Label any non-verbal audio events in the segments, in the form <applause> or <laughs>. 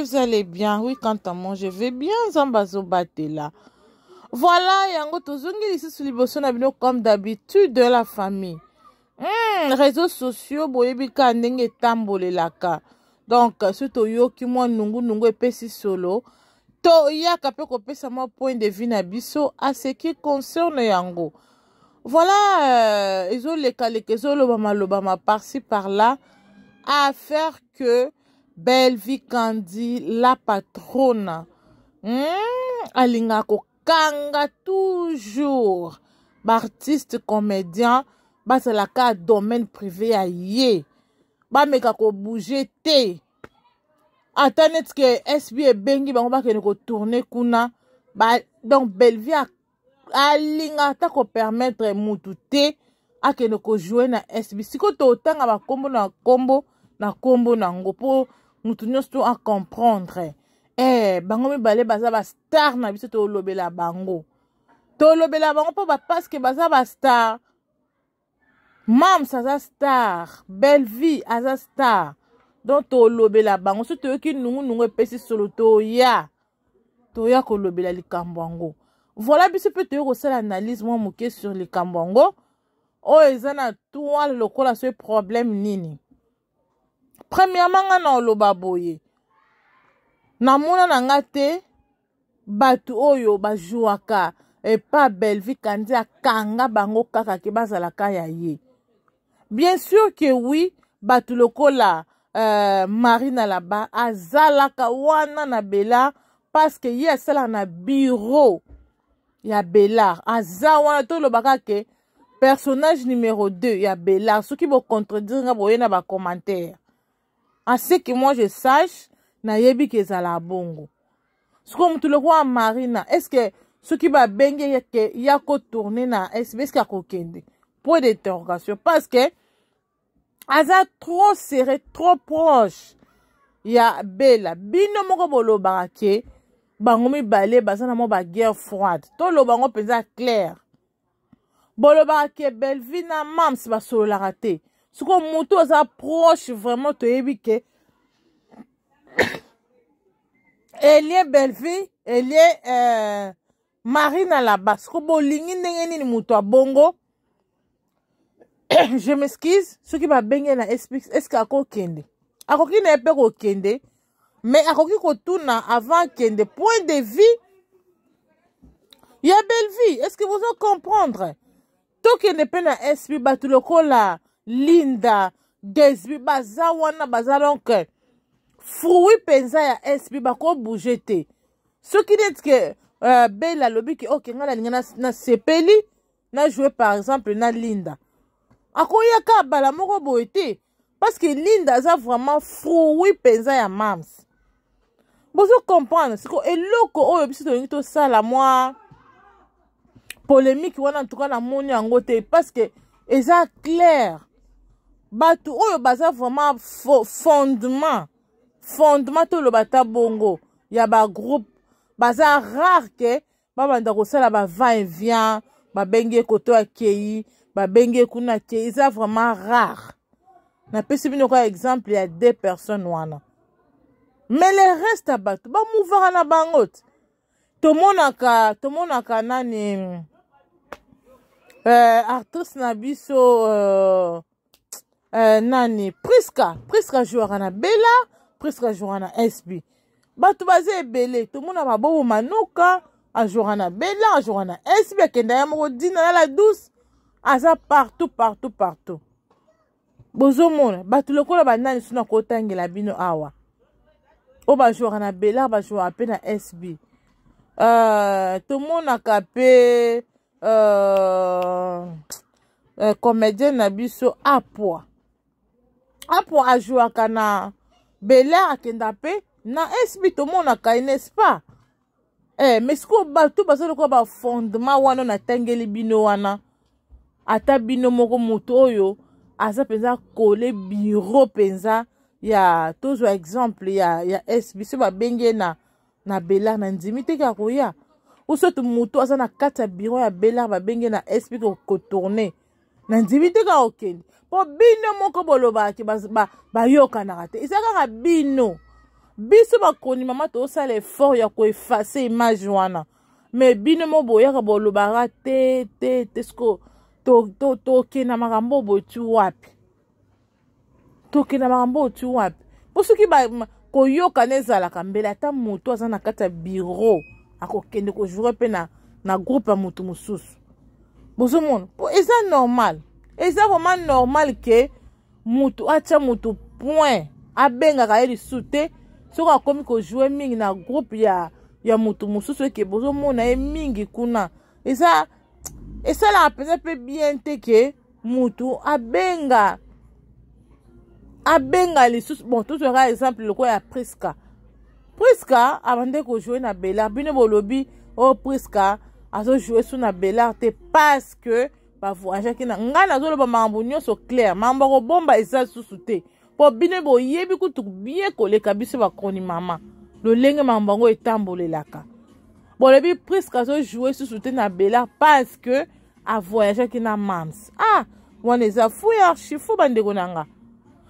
vous allez bien oui Quand à moi je vais bien Zambazo là. voilà yango tozongi lisusu liboso na bino comme d'habitude de la famille hmm, réseaux sociaux boyebi kaka ndenge laka. donc moi, nungu nungu et pessi solo toyaka mpe kopesa mon point de vue na biso ce qui concerne yango voilà euh, ezoleka ils ont l'Obama, parci par là à faire que belle vie kandi la patrone mm, alingaka kokanga toujours baartiste comédien bazalaka domaine privé ya ye bameka kobouge te ata neti ke sb ebengi bango bakende kotourne kuna ba, donc bellevie alinga ata kopermettre mutu te akende kojoue na sb sikoyo totanga bankombo na nkombo na nkombo nango mpo moto nyonso to acomprendre eh, bango mibale baza bastar na biso tolobela bango tolobela bango mpo bapaske baza bastar mams aza star bellevie aza star donc tolobela bango so toyoki nungunungu epesi solo toya toya kolobela likambo yango voila biso mpe toye kosala analyse mwa moke sur likambo yango oyo eza na toile lokola so problème nini premièrement nga na oloba boye namona na nga te bato oyo bazwwaka epa eh, belvi kandi akanga bango kaka ke bazalaka ya ye bien sûr ke wi bato lokola euh, mari na laba azalaka wana na bela parceke ye asalaka na biro ya belar aza wana tolobaka ke personnage numéro 2 ya belar soki bocontredire nga boye na bacommentaire ainsi que moi je sache nayebi ke ezala bongo sikoyo motu lokola marina estce soki babenge ke ya kotourne na sb estce akokende po d'interrogation parce que aza trop serré trop proche ya bela bino moko bolobaka ke bango mibale baza na mwa baguerre froide toloba yango mpenza claire bolobaka ke belvi na mams basololaka te sikoyo motu aza proche vraiment toyebi ke <coughs> elie belleville elie euh, marine alaba siko bolingi ndenge nini moto abongo <coughs> je m'excuse soki babenge na eske akokende akoki na ye mpe kokende me akoki kotuna avant akende point de vie ya belleville eske bozo comprendre tokende mpe na espi bato lokola linda desbi baza wana baza donc eh, fruit mpenza ya sp bakobouge te soki netike uh, bela alobi ke ok ngai nalinga nasepeli najoue par exemple na linda akoyaka abala moko boye te parceke linda aza vraiment fruit mpenza ya mams bozokomprendre siko eloko oyo biso tolingi tosala mwa polémique wana ntuka namoni yango te parceke eza claire bato oyo baza vraiment fondement fondement toloba ta bongo ya bagroupe baza rare ke babanda kosala bavin vient babenge koto akei babenge kuna akei eza vraiment rare napesi bino kaka exemple ya deux personnes wana mais le reste ya bato bamouvaka na bango te tomonaka tomonaka nani euh, artiste na biso euh, uh, nani priska priska jouera na bela priska jouera na sb bato baza ebele tomona mabobo manuka ajouera na bela ajouera na sb akenda ya moko dina lala 12 aza partout partout partout bozomona bato lokola banani so na kotangela bino awa oyo bajouera na bela bajouera mpe na sb uh, tomonaka mpe uh, uh, comédien na biso apoi apo azwaka na belar akenda mpe na esbi tomonaka ye nest ce pas eh, mais sikoyo bato baza lokola bafondement wana natangeli bino wana ata bino moko moto oyo aza mpenza kole biro mpenza ya tozwa exemple ya, ya sb so babengi ye na, na belar na ndimi teke ya koya osoto moto aza na kati ya biro ya belar babengi ye na sb kotourne na ndimi teke ya kokende mpo oh, bino moko bolobaka te bayokanaka ba te eza kaka bino biso bakoni mama tozosala effort ya koefase image wana me bino mo boyaka bolobaka te te te siko tokenda makambo boti wapi tokenda makambo oti wapi mpo soki koyokana ezalaka mbele ata moto aza na kati ya biro akokende kojoure mpe na, na groupe ya motu mosusu bozomona mpo eza normal eza vraimen normal ke motu atya motu point abengaka ye lisu te soki akómi kojoue mingi na groupe ya, ya motu mosusu eke bozomona ye mingi kuna eza esalaka mpenza mpe bien te ke motu abenga abenga lisusu bon tozwaka exemple lokola ya priska priska abande kojoue na belar bino bolobi o oh, priska azojoue so na belar te parce que bavoyageaki na ngai nazoloba makambo nyonso claire makambo ya kobomba eza lisusu te mpo bino boyebi kutu bie koleka biso bakoni mama lolenge makambo yango etambolelaka bolobi priske azojoue susu te na bela parceke avoyageaki na mams ah wana eza fu ya archifu bandeko na nga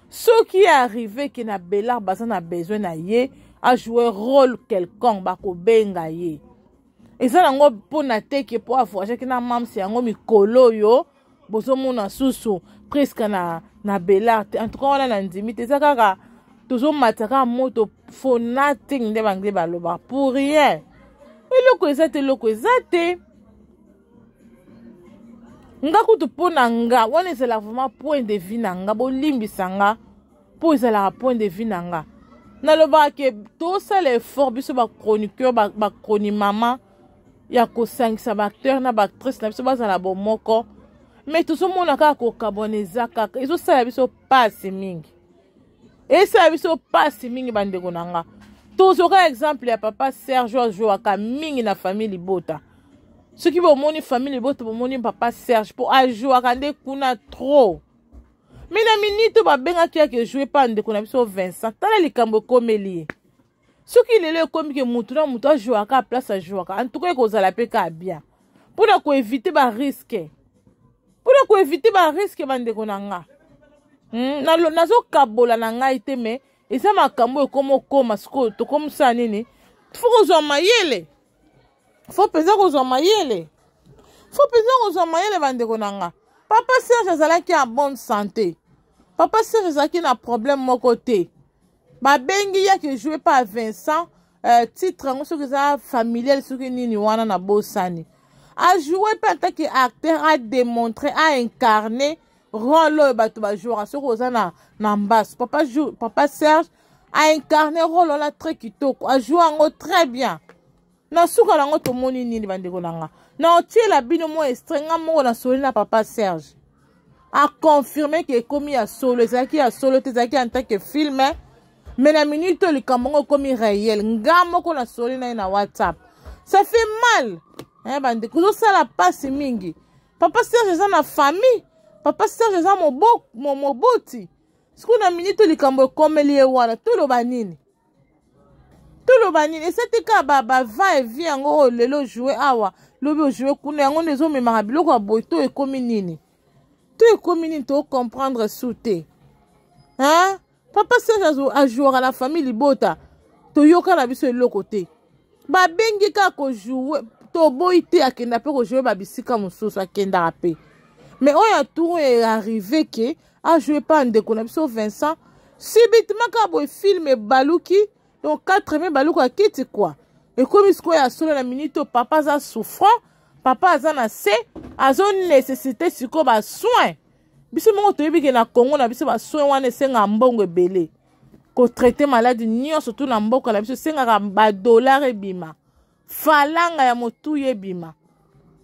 soki arrive ke na belar baza na besoin na ye ajoue role quelconque bakobenga ye eza nango mpona teke mpo afourageki na mamse yango mikolo oyo bozomona susu presque na, na belarte en tout cas wana na ndimi te eza kaka tozomata kaka moto fo nothing nde bangle balobaka pour rien eloko eza te eloko eza te nga kutu mpo na nga wana ezalaka vraimen point de vie na nga bolimbisa nga mpo ezalaka point de vie na nga nalobaka ke tosala effort biso bachroniqueur bacronimama ba ya kosangisa baacteur na baactrice na biso bazala bomoko me tozomona kaka kokabwana eza kaka ezosala biso pasi mingi esala biso pasi mingi bandeko na nga tozoka exemple ya papa serge azwwaka mingi na famille libota soki bomoni famille libota bomoni papa serge mpo azwwaka nde kuna trop me na minito babengaki yake jwe pa ndeko na biso vincent tala likambo ekomeli ye soki lelo ekomi ke motu na motu azwwaka aplace azwwaka antuka ekozala mpe ka bien mpona koevite bariske mpona koevite bariske bandeko na nga mm? nazokabola na ngai te me eza makambo ekoma okoma sikoyo tokomisa nini fo kozwa mayele fo mpenza kozwa mayele fo mpenza kozwa mayele bandeko na nga papa serge azalaki ya bonne santé papa serge azalaki na problème moko te babengi ye ayeke joue pa vincent euh, titre yango soki eza familiale soki nini wana na bosani ajoue mpe antake acteur adémontre aincarne rôle oyo bato bajouera soki oza na, na mbaso papa, jou, papa serge aincarne rôle wana très kitoko ajoue yango très bien na suka nango tomoni nini bandeko na nga na otiela bino mo estre nga moko nasoli na papa serge aconfirme ke ekómi ya solo ezalaki ya solo te ezalaki en tant que filme eh? mais la minute comme likambo réel, rayel na whatsapp ça fait mal eh, ça l'a passe, mingi papa serge ma famille papa beau mon moboti siku na minute likambo ekomeli ye wana toloba nini toloba le esete va et evi lelo joue awa lobi joue kuna quoi nde ezomemaka biloko ya boye to e nini to une nini tout comprendre te hein? papa serge ajouaka na famille libota toyokana biso eloko te babengi kaka kojoue toboyi te akenda mpe kojoue babisika mosusu akendaka mpe mais oyo atour oyo earrive ke ajoue mpe andeko na biso vincent subitement kaka boye filme ebaluki donc 4 mai baluku akiti kua ekomi sikoyo asolo na minite papa aza souffrant papa aza na se azonesesite sikoyo basoin biso moko toyebi ke na kongo na biso basoin wana esengaka mbongo ebele kotraite maladi nyonso tu na mboka na biso esengaka badolare ebima falanga ya motuya ebima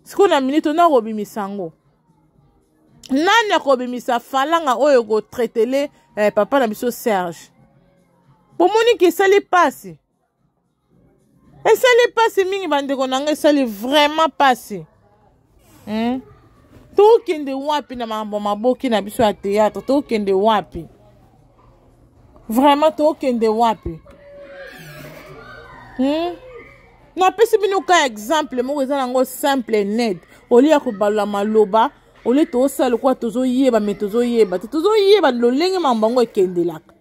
sikoyo na miniti ona kobimisa yango nani akobimisa falanga oyo kotretele eh, papa na biso serge bomoni ke esali mpasi esali mpasi mingi bandeko na ngai esali vraiment mpasi hmm? tokende wapi na makambo maboki na biso ya teatre tokende wapi vraiment tokende wapi hmm? napesi bino ka exemple moko eza nango simple net olia ya kobalola maloba olie tosala lokola tozoyeba me tozoyeba te tozoyeba lolenge makambo yango ekendelaka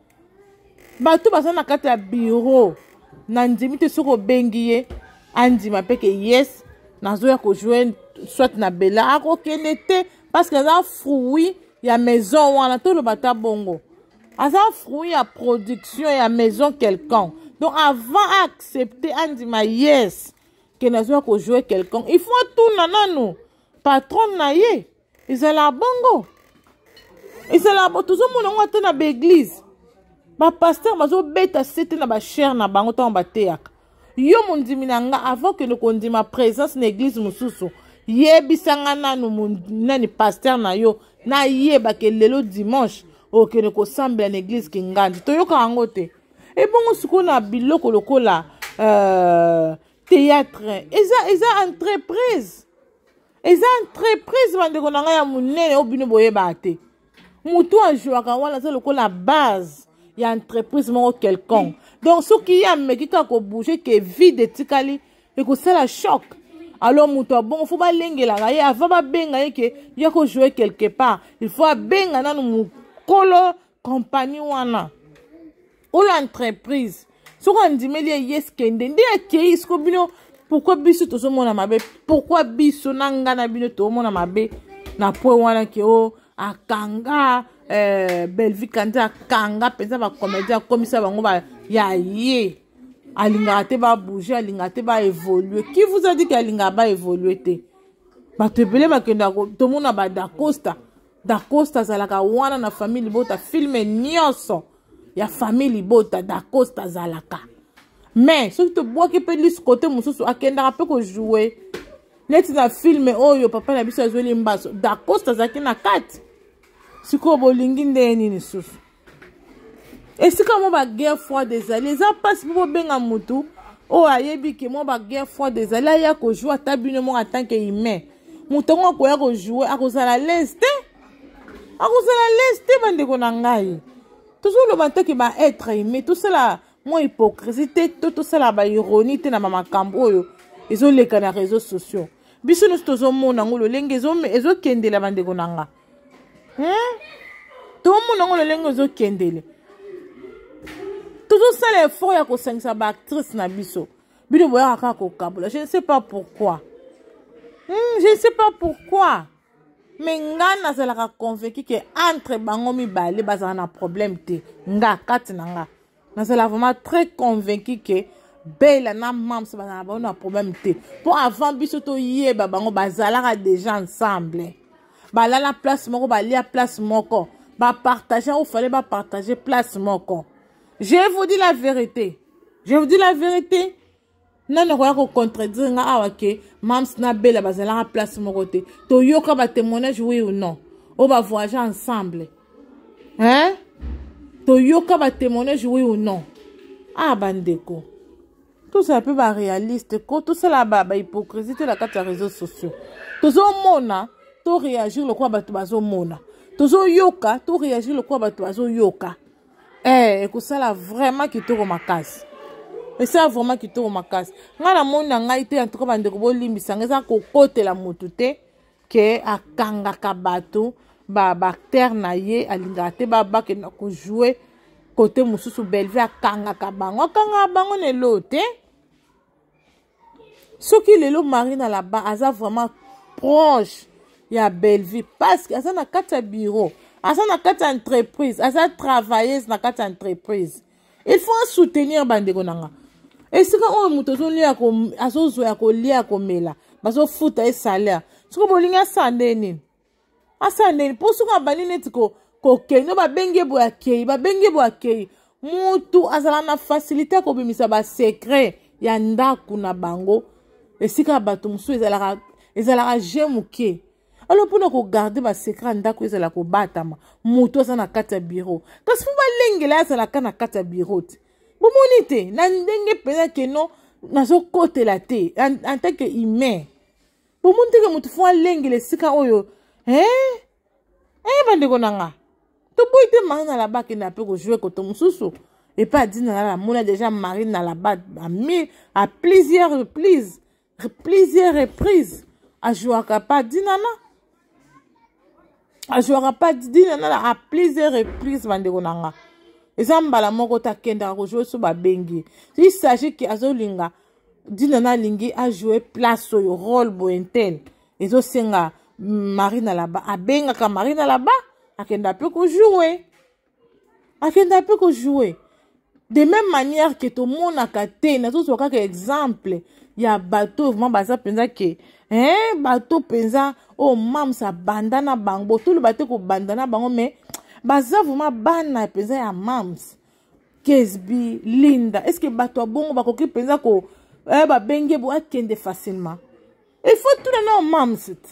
bato baza na kati ya biro na ndimi te soki obengi ye andima mpeke yes nazoya kojoindre soit na bela akokende te parceke aza fruit ya maison wana toloba ta bongo aza fruit ya production ya maison quelconque donc avant aaccepte andima yes ke nazoya kojoue quelconque il faut atuna nanu patron na ye ezala bongo ezala tozomona ngo ata na baeglize bapaster bazobeta sete na bashere na bango ntango bateyaka yo mondimi na nga avant ke nakondima présence na église mosusu yebisanga nanu nani paster na yo nayebaka lelo dimanche okende kosambela na église kingandi toyoka yango te ebongo sikoyo na biloko lokola uh, théâtre eza eza entreprise eza entreprise bandeko na ngai ya monene oyo bino boyebaka te motu ajwaka wana aza lokola base ya entreprise moko quelconque donc soki ye ameki kaka kobouge ke vide etikali ekosala shock alors moto abongo fo balengelaka ye avant babenga ye ke ya kojoue quelque part il faut abenga nanu mokolo kompani wana oyo entreprise soki andimeli ye yes kende nde akei soko bino pourkui biso tozomona mabe pourkui biso na nga na bino tozomona mabe na poe wana ke o oh, akanga Eh, belvi kandi akanga mpenza bacomédie akomisa bango ya ye alingaka te babouge alingaka te baévolue ki vous a dit ke alingaka baévolue te bato ebele bakendaka tomona badacosta dacosta azalaka wana na famille libota filme nyonso ya famille libota dacosta azalaka mais soki tobwaki mpe liskote mosusu akendaka mpe kojoue neti na filme oyo papa na biso azweli mbaso dacosta azalaki na kati sikoyo bolingi nde nini susu esika mwa baguerre froide ezali eza mpasi mpo bobenga motu oyo ayebi ke mwa baguerre froide ezali aya kojoue ata bino moko atanke humain moto ango akoya kojoue akozala lese te akozala lese te bandeko na ngai tozoloba nteke ba être humain tosala mwa hypocrisie te to tosala baironie te na bamakambo oyo ezoleka na réseau sociaux biso nyonso tozomona yango lolenge ezokendela bandeko na ngai tomonango na ndenge ezokendele tozosala effort ya kosangisa baactrice na biso bino boyaka kaka kokabola je ne sais pas pourquoi mm, je ne sais pas pourquoi me ngai nazalaka convaincu ke entre bango mibale bazalaka na problème te nga kati na nga nazala vraiment très convaincu ke bela na mams bazalaka bango na problème te mpo avant biso toyeba bango bazalaka déjà ensemble balala place moko balia place moko bapartage oyo fale bapartage place moko je vous dis la vérité je vous dis la vérité nani akoya kocontredire nga awa ke mams nabela bazalaka place moko te toyoka batémoignage oui ou non oyo bavoyage ensemble hein toyoka batémoignage oui ou non ah bandeko tosala mpe baréaliste ko tosala bahypocrisie te na kati ya réseau sociaux tozomona ba toréagir lokola bato bazomona tozoyoka toréagir lokola bato bazoyoka eh, ekosala vraiment kitoko makasi esala vraiment kitoko makasi ngai namoni na ngai te antuka bandeko bolimbisanga eza kokotela motu te ke akangaka bato babactere ba na ye alingaka te babakenda kojoue kote mosusu belve akangaka bango akangaka bango na elo te soki lelo mari na laba aza vraiment proche ya belleville parceke aza na kati ya bureau aza na kati ya entreprise aza travailleuse na kati ya entreprise il faut asoutenir bandeko na nga esika oyo moto azolia azozwa ya kolia komela bazofuta ye salaire soki bolingi asala nde nini asala nde nini mpo soki abandi neti kokei no babengi ye boye akei babengi ye boye akei mutu azala na facilité ya kobimisa basekret ya ndako na bango esika bato mosusu ezalaka je moke alors mpona kogarde basekret ndako ezala kobatama moto aza na kati ya biro kasi mpo balengela azalaka na kati ya biro te bomoni te na ndenge mpenza keno nazokotela te en tant que humain bomoni teke moto fo alengela esika oyo e e bandeko na nga toboyi te mari na laba akende ape kojoue koto mosusu epai adinala namona déjà mari na laba a plusieurs reprises plusieurs reprises ajwaka pa adinana azwaka pati dina nala a plusieurs reprise bandeko na nga eza mbala moko takendaka kojoue so babengi il sagit ke azolinga dina na alingi ajoue place oyo role boyentene ezosenga mari na laba abengaka mari na laba akenda mpe kojoue akenda mpe kojoue de même manière ke tomonaka te nazozwa kaka exemple ya bato oyo vraimen baza mpenza ke eh, bato mpenza oyo oh, mamsa banda na bango toloba te kobanda na bango me baza vraimen bana mpenza ya mams kesbi linda estceke bato ya bongo bakoki mpenza ko eh, babenge bo akende facilement ifaut tuna na mams te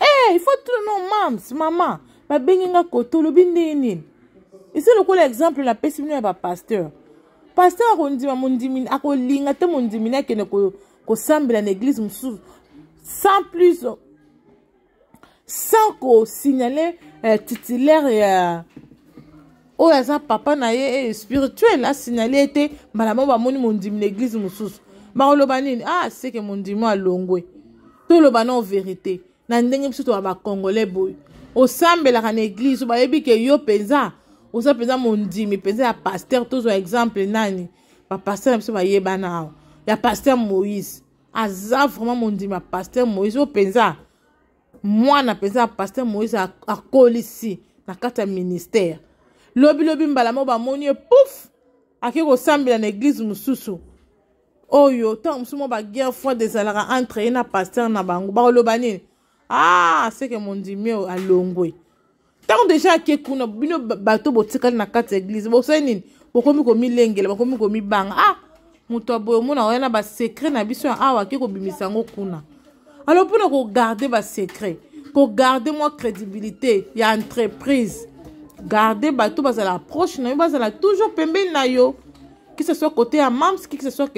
eh, ifaut tuna na mams mama babengi nga kote olobi ndenge nini esi lokola exemple napesi bino ya bapasteur paster akondima mondimini akolinga te mondimini akende kosambela na eglize mosusu sans plus, sans qu'on signaler euh, titulaire euh, oyo aza papa na ye e spirituel asignale ye te mbala moko bamoni mondimi na eglize mosusu bakoloba nini ah seke mondimi alongwe toloba na verité na ndenge biso toba bacongolais boye osambelaka na eglize bayebi ke yo mpenza oza mpenza mondimi mpenza ya paster tozwa exemple nani bapaster na biso bayebana awa ya paster moïse aza vraiment mondima paster moïse oyo mpenza mwana mpenza paster moïse akolisi na kati ya ministère lobilobi mbala moko bamoni ye pouf akei kosambela na eglize mosusu oyo ntango mosusu moko baguerre froide ezalaka entre ye na paster na bango bakoloba nini ah seke mondimi oyo alongwe ntango deja ake kuna bino bato botikali na kati ya eglize bosali nini bokomi komilengela bokomi komibanga ah moto aboye omona oya na basekret na biso ya awa ake kobimisa yango kuna alo mpona kogarde basekret kogarde mwa crédibilité ya entreprise garde bato bazala proche na yo bazala toujours pembeni na yo ki ce soit côté ya mams ki ce soit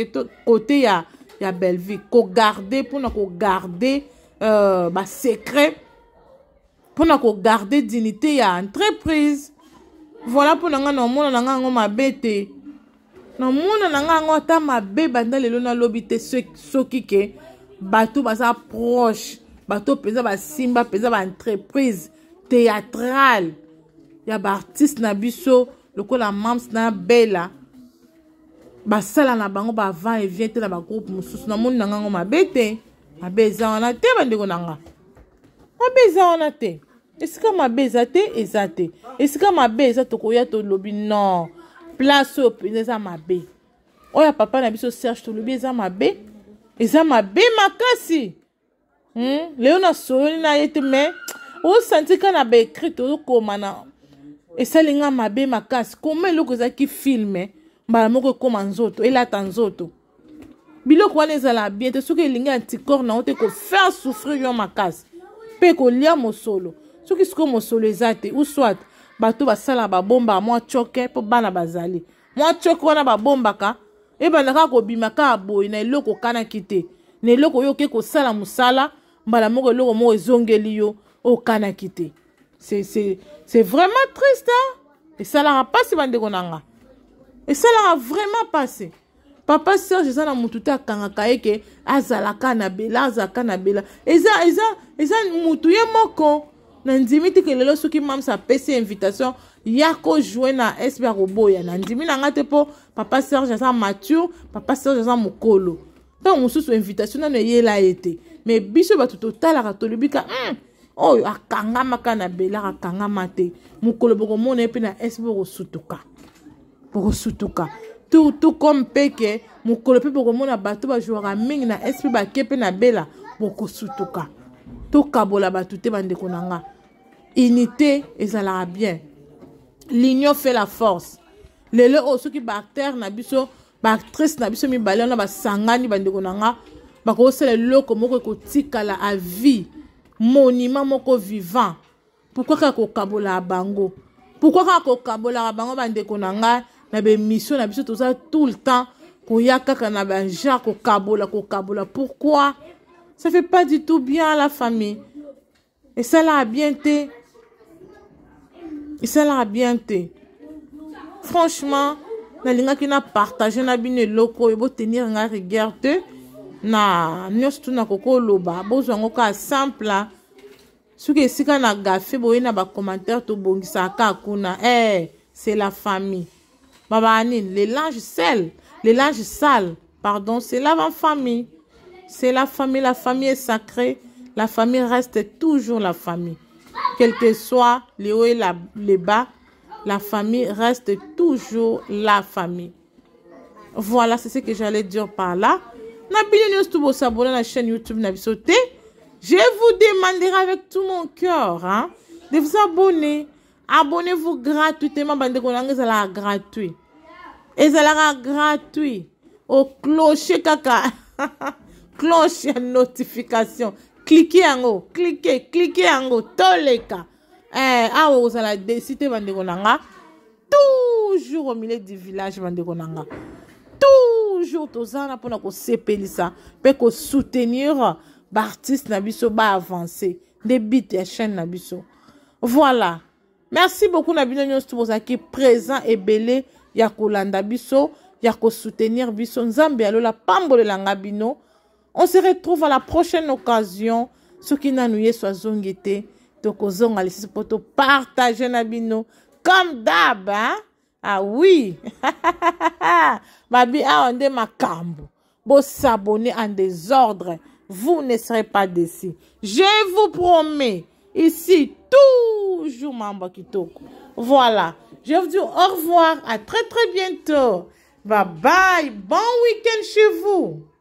côté ya, ya belvique kogarde mpona kogarde euh, basekret mpona kogarde dignité ya entreprise voilà mpona ngai na omona na ngai yango mabe te namona na ngai yango ata mabe banda lelo nalobi te soki ke bato baza proche bato mpenza basimba mpenza baentreprise théâtrale ya baartiste na biso lokola mams na bela basala na bango bavant evien te na bagroupe mosusu namoni na ngango mabe te mabe eza wana te bandeko na nga mabe eza wana te esika mabe eza te eza te esika mabe eza tokoya tolobi non place oyo mpenza eza mabe oyo papa na biso serge tolobi eza mabe eza mabe makasi hmm? lelo nasololi na ye te me osanti kaka na baécrit ozokoma na esali nga mabe makasi koma eloko ezalaki filme eh? mbala moko ekóma nzoto elata nzoto biloko wana ezala bien te soki elingi anticorps nango te kofaire souffrir yo makasi mpe kolia mosolo soki sikoyo mosolo eza te uswate bato basalaka babombaka mwa tyoke mpo bana bazali mwa tyoke wana babombaka ebandaka kobima kaka boye na eloko okanaki te na eloko oyo oke kosala mosala mbala moko eloko moko ezongeli yo okanaki te c'est vraiment triste esalaka mpasi bandeko na nga esalaka vraiment mpasi papa serge eza na motu te akangaka ye ke azalaka na bela azalaka na bela eza eza eza motu ye moko na ndimi teke lelo soki mamsa apesi invitation ya kozwe na espe ya koboya na ndimi na nga te mpo papa serge aza mature papa serge aza mokolo ntango mosusu invitation nano eyela ye te me biso bato totalaka tolobika mm, oyo akangamaka na belaka akangama te mokolo bokomona ye mpe na espe bokosutuka bokosutuka surtout comme mpe ke mokolo mpe bokomona bato bajwaka mingi na espe bake mpe na bela bokosutuka tokabola Batu te bandeko inité nga unité l'a bien l'union fait la force lele oyo ki baacteur na biso baactrice na biso mibale wana basangani bandeko na nga bakosala eloko moko ekotikala avie monima moko vivant Pourquoi kako kabola bango Pourquoi kako kokabolaka bango bandekonanga? na be mission na biso toza tout le temps koya kaka na kokabola kokabola pourquoi Ça fait pas du tout bien à la famille. Et cela a bien été. Et cela a bien été. Franchement, nalingaki na partage na bino eloko oyo botenir nga regard te na nyonso tu na koki oloba bozwa yango kaka simple soki esika na gafe boye na bacommentaire tobongisaka kuna e eh, hey, c'est la famille babaa nini lelange sel lelange sale pardon c'est la bafamille c'est la famille. La famille est sacrée. La famille reste toujours la famille. Quel que soit les hauts et les bas, la famille reste toujours la famille. Voilà, c'est ce que j'allais dire par là. pas la chaîne YouTube Je vous demanderai avec tout mon cœur hein, de vous abonner. Abonnez-vous gratuitement. C'est gratuit. Et gratuit. Au clocher, caca. <laughs> cloche la notification cliquez cliquez haut tous les toleka eh, vous vous desite décider toujours au milieu du village de toujours tous toujours toza pour mpona kosepelisa ça pour soutenir na biso ba avancer des chaîne Nabiso. voilà merci beaucoup Nabino tous nyonso qui présent et ya yakolanda biso Yako soutenir biso la alola langa bino on se retrouve à la prochaine occasion qui soki nanu ye Donc azongi te tokozonga ce pour partager na bino comme d'hab, hein? ah, babi <laughs> ah, ma cambo. makambo s'abonner en désordre vous ne serez pas déçus je vous promets ici toujours qui kitoko voilà je vous dis au revoir à très très bientôt bye bye bon week-end chez vous